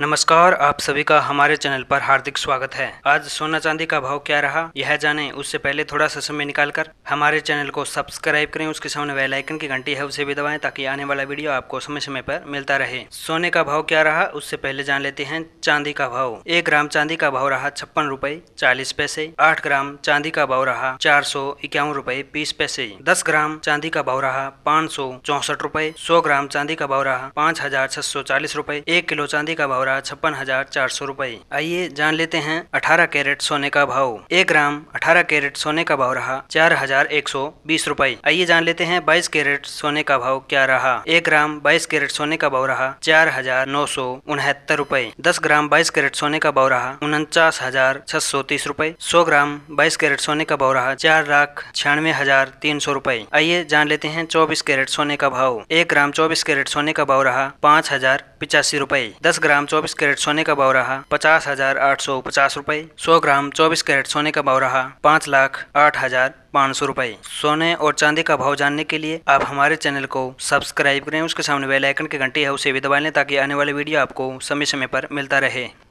नमस्कार आप सभी का हमारे चैनल पर हार्दिक स्वागत है आज सोना चांदी का भाव क्या रहा यह जानें उससे पहले थोड़ा सा समय निकालकर हमारे चैनल को सब्सक्राइब करें उसके सामने वेल आइकन की घंटी है उसे भी दबाएं ताकि आने वाला वीडियो आपको समय समय पर मिलता रहे सोने का भाव क्या रहा उससे पहले जान लेते हैं चांदी का भाव एक ग्राम चांदी का भाव रहा छप्पन रूपए चालीस पैसे आठ ग्राम चांदी का भाव रहा चार सौ इक्यावन रूपए बीस पैसे दस ग्राम चांदी का भाव रहा पाँच सौ चौसठ रूपए सौ ग्राम चांदी का भाव रहा पाँच हजार छह सौ चालीस रूपए एक किलो चांदी का भाव हो छप्पन हजार चार सौ रूपए आइए जान लेते हैं अठारह कैरेट सोने का भाव एक ग्राम अठारह कैरेट सोने का भाव रहा चार हजार एक सौ बीस रूपए आइए जान लेते हैं बाईस कैरेट सोने का भाव क्या रहा एक ग्राम बाईस कैरेट सोने का भाव रहा चार हजार नौ सौ उनहत्तर रूपए दस ग्राम बाईस कैरेट सोने का भाव रहा उनचास हजार छह सौ तीस रूपए सौ ग्राम बाईस कैरेट सोने का भाव रहा चार लाख छियानवे हजार तीन सौ रूपए आइए जान लेते हैं चौबीस कैरेट सोने का भाव एक ग्राम चौबीस कैरेट सोने का भाव रहा पाँच हजार पिचासी रूपए दस ग्राम चौबीस कैरेट सोने का भाव रहा पचास हजार आठ सौ पचास रूपए सौ ग्राम चौबीस कैरेट सोने का भाव रहा पाँच लाख आठ हजार पाँच सौ रूपए सोने और चांदी का भाव जानने के लिए आप हमारे चैनल को सब्सक्राइब करें उसके सामने बेल आइकन के घंटी है उसे भी दबा लें ताकि आने वाले वीडियो आपको समय समय पर मिलता रहे